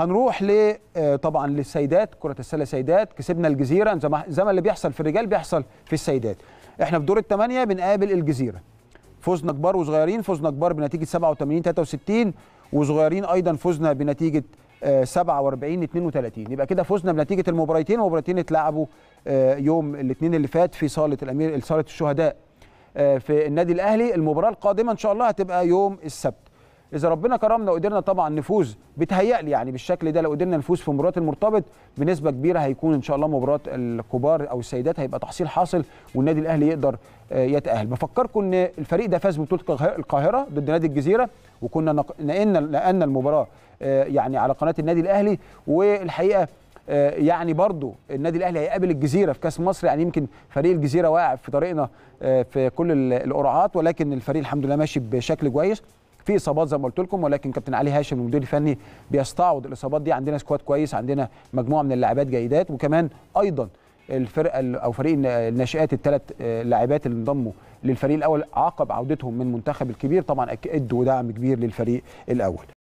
هنروح ل آه، طبعا للسيدات كره السله سيدات كسبنا الجزيره زي ما اللي بيحصل في الرجال بيحصل في السيدات احنا في دور الثمانيه بنقابل الجزيره فوزنا كبار وصغيرين فوزنا كبار بنتيجه 87 63 وصغيرين ايضا فوزنا بنتيجه 47 آه، 32 يبقى كده فوزنا بنتيجه المباراتين المباراتين اتلعبوا آه، يوم الاثنين اللي فات في صاله الامير صاله الشهداء في النادي الاهلي المباراه القادمه ان شاء الله هتبقى يوم السبت اذا ربنا كرمنا وقدرنا طبعا نفوز بتهيألي يعني بالشكل ده لو قدرنا نفوز في مباراه المرتبط بنسبه كبيره هيكون ان شاء الله مباراه الكبار او السيدات هيبقى تحصيل حاصل والنادي الاهلي يقدر آه، يتاهل بفكركم ان الفريق ده فاز ببطوله القاهره ضد نادي الجزيره وكنا نقلنا نقلنا المباراه آه، يعني على قناه النادي الاهلي والحقيقه آه، يعني برضو النادي الاهلي هيقابل الجزيره في كاس مصر يعني يمكن فريق الجزيره واقع في طريقنا في كل القرعات ولكن الفريق الحمد لله ماشي بشكل كويس في اصابات زي ما قلت لكم ولكن كابتن علي هاشم المدير الفني بيستعوض الاصابات دي عندنا سكواد كويس عندنا مجموعه من اللاعبات جيدات وكمان ايضا الفرقه او فريق الناشئات الثلاث لاعبات اللي انضموا للفريق الاول عقب عودتهم من منتخب الكبير طبعا ادوا دعم كبير للفريق الاول